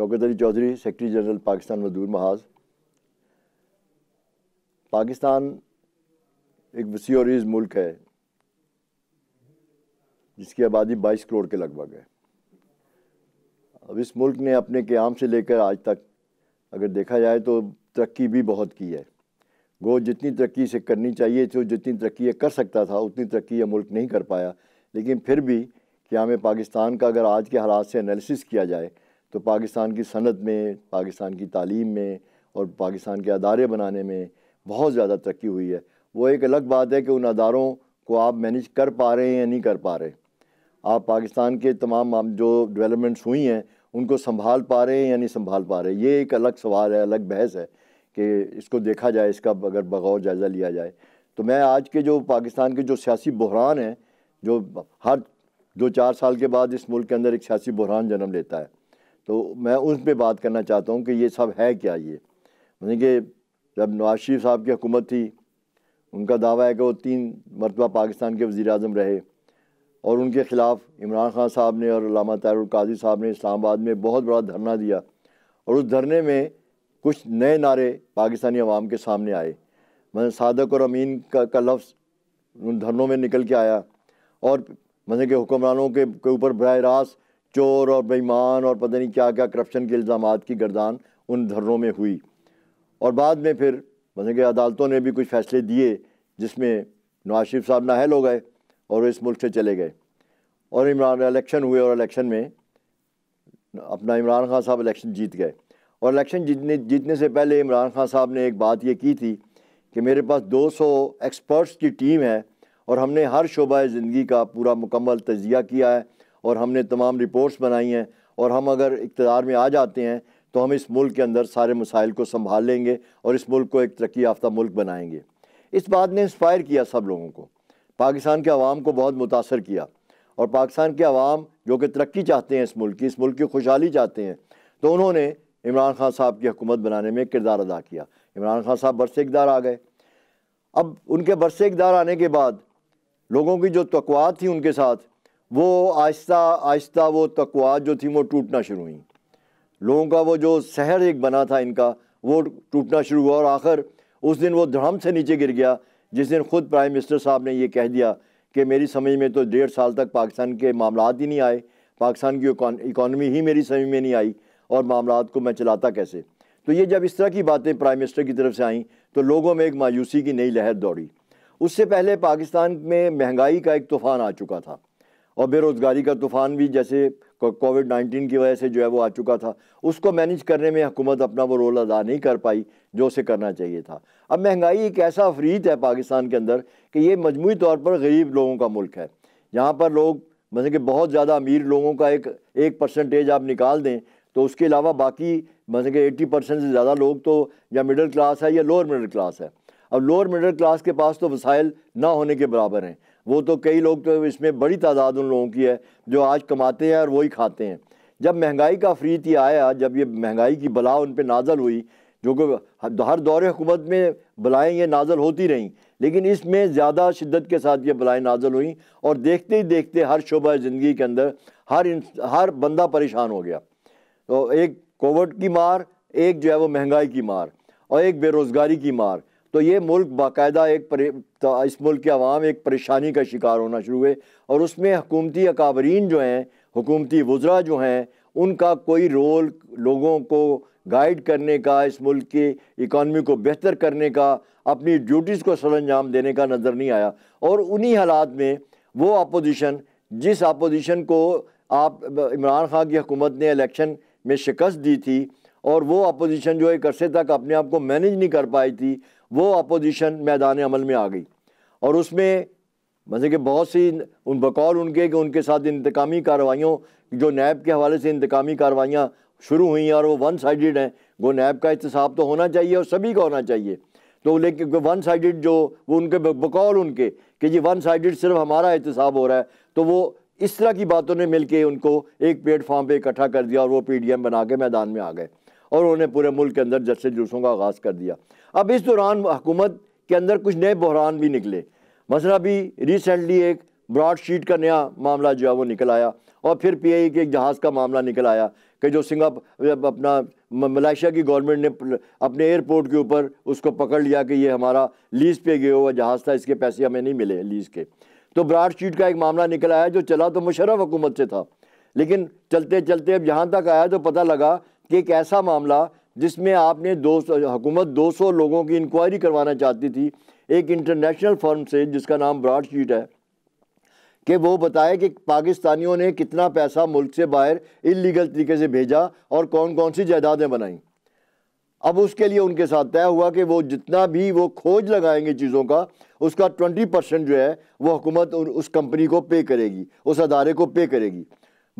Shaukat Ali Chaudhry secretary general Pakistan Mazdoor Mahaz Pakistan एक वसी और मुल्क है जिसकी आबादी 22 करोड़ के लगभग है अब इस मुल्क ने अपने क्याम से लेकर आज तक अगर देखा जाए तो तरक्की भी बहुत की है वो जितनी तरक्की से करनी चाहिए थी जितनी तरक्की ये कर सकता था उतनी तरक्की यह मुल्क नहीं कर पाया लेकिन फिर भी क्या पाकिस्तान का अगर आज के हालात से एनालिसिस किया जाए तो पाकिस्तान की सनत में पाकिस्तान की तालीम में और पाकिस्तान के अदारे बनाने में बहुत ज़्यादा तरक्की हुई है वो एक अलग बात है कि उन अदारों को आप मैनेज कर पा रहे हैं या नहीं कर पा रहे आप पाकिस्तान के तमाम जो डेवलपमेंट्स हुई हैं उनको संभाल पा रहे हैं या नहीं संभाल पा रहे ये एक अलग सवाल है अलग बहस है कि इसको देखा जाए इसका अगर बगौर जायज़ा लिया जाए तो मैं आज के जो पाकिस्तान के जो सियासी बहरान हैं जो हर दो चार साल के बाद इस मुल्क के अंदर एक सियासी बहरान जन्म लेता है तो मैं उस पर बात करना चाहता हूँ कि ये सब है क्या ये मैंने कि जब नवाज शरीफ साहब की हुकूमत थी उनका दावा है कि वो तीन मरतबा पाकिस्तान के वज़ी अजम रहे और उनके ख़िलाफ़ इमरान खान साहब ने और लामा तारुल साहब ने इस्लामाबाद में बहुत बड़ा धरना दिया और उस धरने में कुछ नए नारे पाकिस्तानी अवाम के सामने आए मैं सादक और अमीन का, का लफ्ज़ उन धरनों में निकल के आया और मतलब कि हुक्मरानों के ऊपर बरह रास्त चोर और बेईमान और पता नहीं क्या क्या करप्शन के इल्ज़ाम की गर्दान उन धरनों में हुई और बाद में फिर मतलब कि अदालतों ने भी कुछ फैसले दिए जिसमें नवाज शरीफ साहब नाहल हो गए और इस मुल्क से चले गए और इमरान इलेक्शन हुए और इलेक्शन में अपना इमरान खान साहब इलेक्शन जीत गए और इलेक्शन जीतने जीतने से पहले इमरान खान साहब ने एक बात ये की थी कि मेरे पास 200 एक्सपर्ट्स की टीम है और हमने हर शोबा ज़िंदगी का पूरा मुकम्मल तजिया किया है और हमने तमाम रिपोर्ट्स बनाई हैं और हम अगर इकतदार में आ जाते हैं तो हम इस मुल्क के अंदर सारे मसाइल को संभाल लेंगे और इस मुल्क को एक तरक्की याफ्ता मुल्क बनाएंगे इस बात ने इंस्पायर किया सब लोगों को पाकिस्तान के आवाम को बहुत मुतासर किया और पाकिस्तान के आवाम जो कि तरक्की चाहते हैं इस मुल्क की इस मुल्क की खुशहाली चाहते हैं तो उन्होंने इमरान खान साहब की हुकूमत बनाने में किरदार अदा किया इमरान खान साहब बरसे इकदार आ गए अब उनके बरसे इकदार आने के बाद लोगों की जो तकवात थी उनके साथ वो आहिस्ता आहिस्ता वो तकवा जो थी वो टूटना शुरू हुई लोगों का वो जो शहर एक बना था इनका वो टूटना शुरू हुआ और आखिर उस दिन वो धड़म से नीचे गिर गया जिस दिन खुद प्राइम मिनिस्टर साहब ने ये कह दिया कि मेरी समझ में तो डेढ़ साल तक पाकिस्तान के मामला ही नहीं आए पाकिस्तान की इकानमी ही मेरी समझ में नहीं आई और मामला को मैं चलाता कैसे तो ये जब इस तरह की बातें प्राइम मिनिस्टर की तरफ से आईं तो लोगों में एक मायूसी की नई लहर दौड़ी उससे पहले पाकिस्तान में महंगाई का एक तूफ़ान आ चुका था और बेरोज़गारी का तूफ़ान भी जैसे कोविड नाइन्टीन की वजह से जो है वो आ चुका था उसको मैनेज करने में हुकूमत अपना वो रोल अदा नहीं कर पाई जो उसे करना चाहिए था अब महंगाई एक ऐसा अफरीत है पाकिस्तान के अंदर कि ये मजमू तौर पर गरीब लोगों का मुल्क है यहाँ पर लोग मतलब कि बहुत ज़्यादा अमीर लोगों का एक एक परसेंटेज आप निकाल दें तो उसके अलावा बाकी मतलब कि एट्टी परसेंट से ज़्यादा लोग तो या मिडिल क्लास है या लोअर मिडिल क्लास है अब लोअर मिडिल क्लास के पास तो वसाइल ना होने के बराबर हैं वो तो कई लोग तो इसमें बड़ी तादाद उन लोगों की है जो आज कमाते हैं और वही खाते हैं जब महंगाई का फ्रीत ये आया जब ये महंगाई की बला उन पर नाजल हुई जो कि हर दौर हुकूमत में बलाएँ ये नाजल होती रहीं लेकिन इसमें ज़्यादा शिद्दत के साथ ये बलाएँ नाजल हुई और देखते ही देखते हर शोबा ज़िंदगी के अंदर हर हर बंदा परेशान हो गया तो एक कोविड की मार एक जो है वो महंगाई की मार और एक बेरोज़गारी की मार तो ये मुल्क बाकायदा एक तो इस मुल्क के अवाम एक परेशानी का शिकार होना शुरू हुए और उसमें हकूमती अकाबरीन जो हैं हुकूमती वज्रा जो हैं उनका कोई रोल लोगों को गाइड करने का इस मुल्क की इकानमी को बेहतर करने का अपनी ड्यूटीज़ को सर अंजाम देने का नज़र नहीं आया और उन्हीं हालात में वो अपोजिशन जिस अपोजिशन को आप इमरान खान की हुकूमत ने इलेक्शन में शिकस्त दी थी और वो अपोजिशन जो एक अरसे तक अपने आप को मैनेज नहीं कर पाई थी वो अपोजिशन मैदान अमल में आ गई और उसमें मतलब कि बहुत सी उन बकौल उनके कि उनके साथ इंतकामी कार्रवाइयों जो नैब के हवाले से इंतकामी कार्रवाइयाँ शुरू हुई हैं और वो वन साइड हैं वो नैब का एहतसाब तो होना चाहिए और सभी का होना चाहिए तो लेकिन वन साइड जो वो उनके बकौल उनके कि जी वन साइड सिर्फ हमारा एहतसाब हो रहा है तो वो इस तरह की बातों ने मिलके उनको एक प्लेटफार्म पे इकट्ठा कर दिया और वो पीडीएम बना के मैदान में आ गए और उन्होंने पूरे मुल्क के अंदर जलसे जुलूसों का आगाज़ कर दिया अब इस दौरान हुकूमत के अंदर कुछ नए बहरान भी निकले मसला भी रिसेंटली एक ब्रॉड शीट का नया मामला जो है वो निकल आया और फिर पी आई e के एक जहाज़ का मामला निकल आया कि जो सिंगापुर अपना मलेशिया की गवर्नमेंट ने अपने एयरपोर्ट के ऊपर उसको पकड़ लिया कि ये हमारा लीज़ पे गया हुआ जहाज़ था इसके पैसे हमें नहीं मिले लीज़ के तो ब्रॉड शीट का एक मामला निकल आया जो चला तो मुशरफ हुकूमत से था लेकिन चलते चलते अब जहाँ तक आया तो पता लगा कि एक ऐसा मामला जिसमें आपने दो हुकूमत 200 लोगों की इंक्वायरी करवाना चाहती थी एक इंटरनेशनल फर्म से जिसका नाम ब्रॉडशीट शीट है कि वो बताए कि पाकिस्तानियों ने कितना पैसा मुल्क से बाहर इलीगल तरीके से भेजा और कौन कौन सी जायदादें बनाई अब उसके लिए उनके साथ तय हुआ कि वो जितना भी वो खोज लगाएंगे चीज़ों का उसका ट्वेंटी परसेंट जो है वो हुकूमत उस कंपनी को पे करेगी उस अदारे को पे करेगी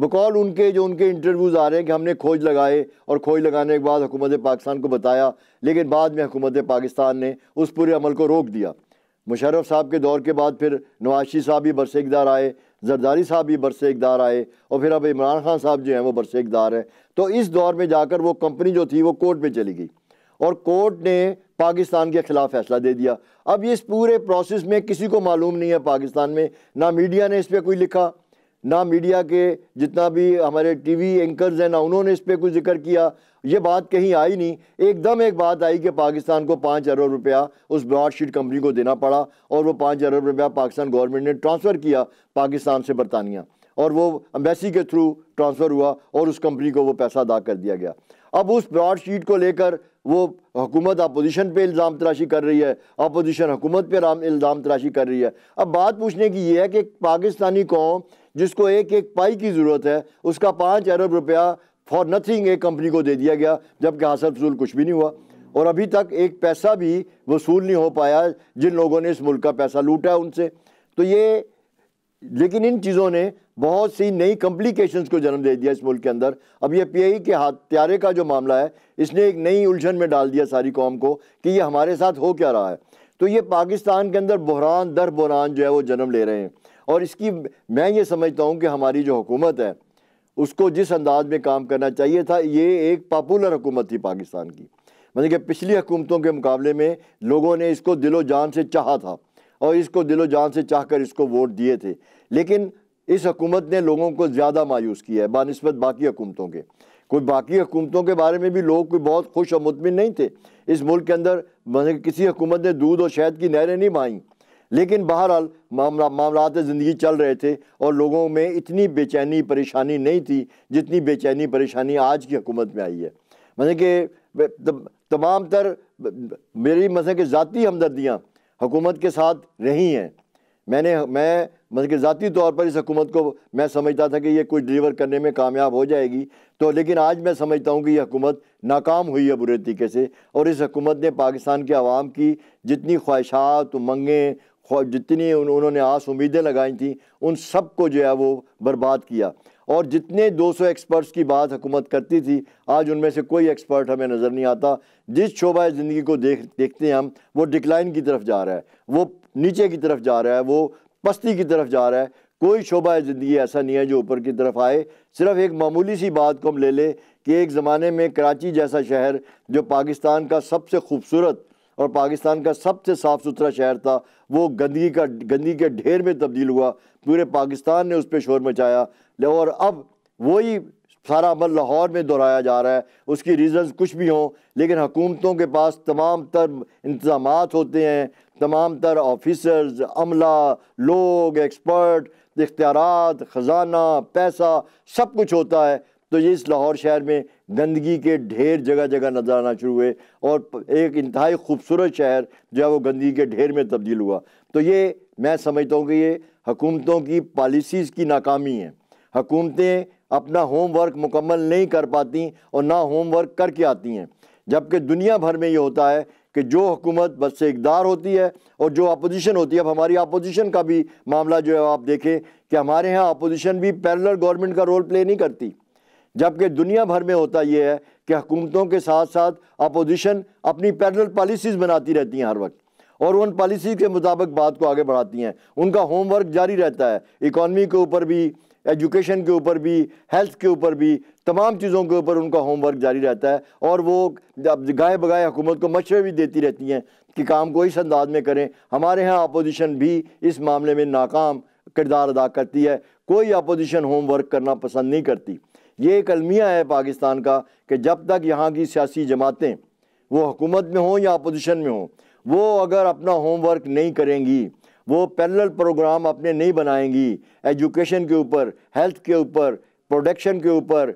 बकौल उनके जो उनके इंटरव्यूज़ आ रहे हैं कि हमने खोज लगाए और खोज लगाने के बाद हुकूमत पाकिस्तान को बताया लेकिन बाद में हुकूमत पाकिस्तान ने उस पूरे अमल को रोक दिया मुशरफ साहब के दौर के बाद फिर नवाशी साहब भी बरसे इकदार आए जरदारी साहब भी बरसे इकदार आए और फिर अब इमरान खान साहब जो हैं वो बरसे इकदार हैं तो इस दौर में जाकर वो कंपनी जो थी वो कोर्ट में चली गई और कोर्ट ने पाकिस्तान के ख़िलाफ़ फैसला दे दिया अब इस पूरे प्रोसेस में किसी को मालूम नहीं है पाकिस्तान में ना मीडिया ने इस पर कोई लिखा ना मीडिया के जितना भी हमारे टीवी एंकर्स हैं ना उन्होंने इस पर कुछ जिक्र किया ये बात कहीं आई नहीं एकदम एक बात आई कि पाकिस्तान को पाँच अरब रुपया उस ब्रॉडशीट कंपनी को देना पड़ा और वो पाँच अरब रुपया पाकिस्तान गवर्नमेंट ने ट्रांसफ़र किया पाकिस्तान से बरतानिया और वो अम्बेसी के थ्रू ट्रांसफ़र हुआ और उस कंपनी को वो पैसा अदा कर दिया गया अब उस ब्रॉडशीट को लेकर वो हुकूमत अपोजिशन पे इल्ज़ाम तराशी कर रही है अपोजिशन हुकूमत पे इल्ज़ाम तराशी कर रही है अब बात पूछने की ये है कि पाकिस्तानी कौम जिसको एक एक पाई की ज़रूरत है उसका पाँच अरब रुपया फॉर नथिंग एक कंपनी को दे दिया गया जबकि हासिल फसूल कुछ भी नहीं हुआ और अभी तक एक पैसा भी वसूल नहीं हो पाया जिन लोगों ने इस मुल्क का पैसा लूटा उनसे तो ये लेकिन इन चीज़ों ने बहुत सी नई कम्प्लिकेशन को जन्म दे दिया इस मुल्क के अंदर अब ये पी आई के हत्यारे का जो मामला है इसने एक नई उलझन में डाल दिया सारी कौम को कि ये हमारे साथ हो क्या रहा है तो ये पाकिस्तान के अंदर बहरान दर बहरान जो है वो जन्म ले रहे हैं और इसकी मैं ये समझता हूँ कि हमारी जो हुकूमत है उसको जिस अंदाज में काम करना चाहिए था ये एक पॉपुलर हुकूमत थी पाकिस्तान की मतलब कि पिछली हुकूमतों के मुकाबले में लोगों ने इसको दिलो जान से चाहा था और इसको दिलो जान से चाह कर इसको वोट दिए थे लेकिन इस हकूमत ने लोगों को ज़्यादा मायूस किया है बनस्बत बाकी हुकूमतों के कोई बाकी हुकूमतों के बारे में भी लोग कोई बहुत खुश और मुतमिन नहीं थे इस मुल्क के अंदर मतलब किसी हुकूमत ने दूध और शहद की नहरें नहीं बहाई लेकिन बहरहाल मामला मामला ज़िंदगी चल रहे थे और लोगों में इतनी बेचैनी परेशानी नहीं थी जितनी बेचैनी परेशानी आज की हुकूमत में आई है मतलब कि तमाम तर मेरी मतलब कि ज़ाती हमदर्दियाँ हुकूमत के साथ रही हैं मैंने मैं मतलब कि ज़ाती तौर पर इस हुकूमत को मैं समझता था कि ये कुछ डिलीवर करने में कामयाब हो जाएगी तो लेकिन आज मैं समझता हूँ कि यह हुकूमत नाकाम हुई है बुरे तरीके से और इस हुकूमत ने पाकिस्तान के आवाम की जितनी ख्वाहिशात उमंगें जितनी उन उन्होंने आस उम्मीदें लगाई थी उन सब को जो है वो बर्बाद किया और जितने 200 एक्सपर्ट्स की बात हुकूमत करती थी आज उनमें से कोई एक्सपर्ट हमें नज़र नहीं आता जिस शोबा ज़िंदगी को देख देखते हैं हम वो डिक्लाइन की तरफ जा रहा है वो नीचे की तरफ जा रहा है वो पस्ती की तरफ जा रहा है कोई शोबा ज़िंदगी ऐसा नहीं है जो ऊपर की तरफ आए सिर्फ एक मामूली सी बात को हम ले लें कि एक ज़माने में कराची जैसा शहर जो पाकिस्तान का सबसे खूबसूरत और पाकिस्तान का सबसे साफ़ सुथरा शहर था वो गंदगी का गंदगी के ढेर में तब्दील हुआ पूरे पाकिस्तान ने उस पर शोर मचाया और अब वही सारा अमल लाहौर में दोहराया जा रहा है उसकी रीज़न्स कुछ भी हों लेकिन हुकूमतों के पास तमाम तर इंतजाम होते हैं तमाम तर ऑफिसर्स अमला लोग एक्सपर्ट इख्तियार ख़जाना पैसा सब कुछ होता है तो ये इस लाहौर शहर में गंदगी के ढेर जगह जगह नजर आना शुरू हुए और एक इंतहाई खूबसूरत शहर जो है वो गंदगी के ढेर में तब्दील हुआ तो ये मैं समझता हूँ कि ये हुकूमतों की पॉलिसीज़ की नाकामी है हुकूमतें अपना होमवर्क मुकम्मल नहीं कर पाती और ना होमवर्क करके आती हैं जबकि दुनिया भर में ये होता है कि जो हुकूमत बस से इकदार होती है और जो अपोजिशन होती है अब हमारी अपोजिशन का भी मामला जो है आप देखें कि हमारे यहाँ अपोजिशन भी पैरलर गवर्नमेंट का रोल प्ले नहीं करती जबकि दुनिया भर में होता यह है कि हुकूमतों के साथ साथ अपोजिशन अपनी पैरल पॉलिसीज़ बनाती रहती हैं हर वक्त और उन पॉलिसी के मुताबिक बात को आगे बढ़ाती हैं उनका होमवर्क जारी रहता है इकॉनमी के ऊपर भी एजुकेशन के ऊपर भी हेल्थ के ऊपर भी तमाम चीज़ों के ऊपर उनका होमवर्क जारी रहता है और वो गाय बगाए हुकूमत को मशवरे भी देती रहती हैं कि काम को इस अंदाज में करें हमारे यहाँ अपोजिशन भी इस मामले में नाकाम किरदार अदा करती है कोई अपोजिशन होमवर्क करना पसंद नहीं करती ये एक अलमिया है पाकिस्तान का कि जब तक यहाँ की सियासी जमातें वो हुकूमत में हों या अपोजिशन में हों वो अगर अपना होमवर्क नहीं करेंगी वो पैरल प्रोग्राम अपने नहीं बनाएंगी एजुकेशन के ऊपर हेल्थ के ऊपर प्रोडक्शन के ऊपर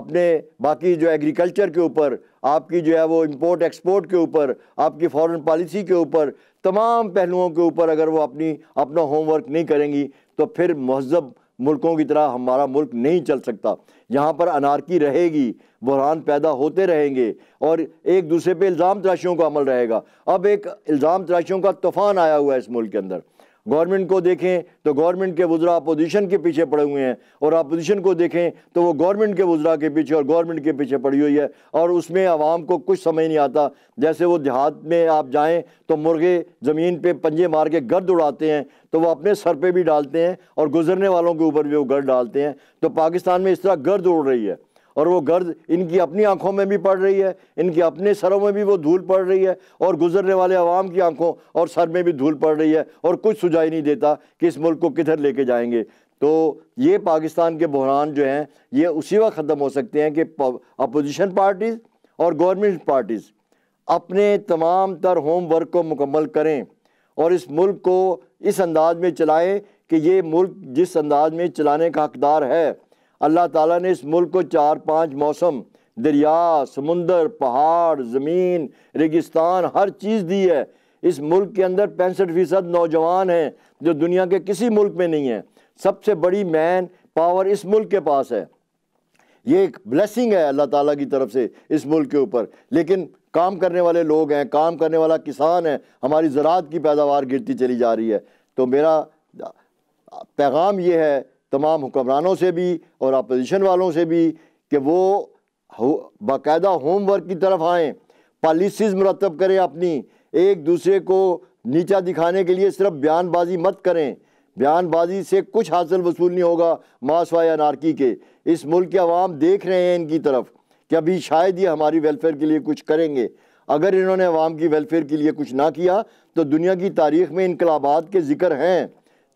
अपने बाकी जो एग्रीकल्चर के ऊपर आपकी जो है वो इंपोर्ट एक्सपोर्ट के ऊपर आपकी फॉरेन पॉलिसी के ऊपर तमाम पहलुओं के ऊपर अगर वो अपनी अपना होमवर्क नहीं करेंगी तो फिर महजब मुल्कों की तरह हमारा मुल्क नहीं चल सकता यहाँ पर अनारकी रहेगी बुरहान पैदा होते रहेंगे और एक दूसरे पे इल्ज़ाम तराशियों का अमल रहेगा अब एक इल्ज़ाम तराशियों का तूफ़ान आया हुआ है इस मुल्क के अंदर गवर्नमेंट को देखें तो गवर्नमेंट के वज्रा अपोजिशन के पीछे पड़े हुए हैं और अपोजिशन को देखें तो वो गवर्नमेंट के वज्रा के पीछे और गवर्नमेंट के पीछे पड़ी हुई है और उसमें आवाम को कुछ समझ नहीं आता जैसे वो देहात में आप जाएँ तो मुर्गे ज़मीन पर पंजे मार के गर्द उड़ाते हैं तो वो अपने सर पर भी डालते हैं और गुजरने वालों के ऊपर भी वो गर्द डालते हैं तो पाकिस्तान में इस तरह गर्द उड़ रही है और वो गर्द इनकी अपनी आंखों में भी पड़ रही है इनके अपने सरों में भी वो धूल पड़ रही है और गुजरने वाले आवाम की आंखों और सर में भी धूल पड़ रही है और कुछ सुझाई नहीं देता कि इस मुल्क को किधर लेके जाएंगे तो ये पाकिस्तान के बहरान जो हैं ये उसी वक्त ख़त्म हो सकते हैं कि अपोजिशन पार्टीज़ और गवर्नमेंट पार्टीज़ अपने तमाम तर होमवर्क को मुकम्मल करें और इस मुल्क को इस अंदाज में चलाएं कि ये मुल्क जिस अंदाज में चलाने का हकदार है अल्लाह ताला ने इस मुल्क को चार पांच मौसम दरिया समुंदर पहाड़ ज़मीन रेगिस्तान हर चीज़ दी है इस मुल्क के अंदर पैंसठ फ़ीसद नौजवान हैं जो दुनिया के किसी मुल्क में नहीं है सबसे बड़ी मैन पावर इस मुल्क के पास है ये एक ब्लेसिंग है अल्लाह ताला की तरफ से इस मुल्क के ऊपर लेकिन काम करने वाले लोग हैं काम करने वाला किसान है हमारी ज़रात की पैदावार गिरती चली जा रही है तो मेरा पैगाम ये है तमाम हुक्मरानों से भी और अपोजिशन वालों से भी कि वो हो, बाकायदा होमवर्क की तरफ आएँ पॉलिसीज़ मुरतब करें अपनी एक दूसरे को नीचा दिखाने के लिए सिर्फ बयानबाजी मत करें बयानबाजी से कुछ हासिल वसूल नहीं होगा या नारकी के इस मुल्क के आवाम देख रहे हैं इनकी तरफ कि अभी शायद ये हमारी वेलफेयर के लिए कुछ करेंगे अगर इन्होंने आवाम की वेलफेयर के लिए कुछ ना किया तो दुनिया की तारीख में इनकलाबाद के जिक्र हैं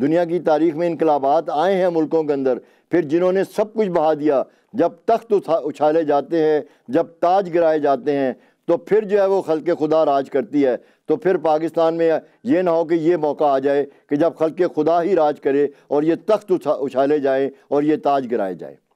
दुनिया की तारीख में इनकलाबात आए हैं मुल्कों के अंदर फिर जिन्होंने सब कुछ बहा दिया जब तख्त उछाले जाते हैं जब ताज गिराए जाते हैं तो फिर जो है वो खल के खुदा राज करती है तो फिर पाकिस्तान में ये ना हो कि ये मौका आ जाए कि जब खल के खुदा ही राज करे और ये तख्त उछाले जाएँ और ये ताज गिराए जाएँ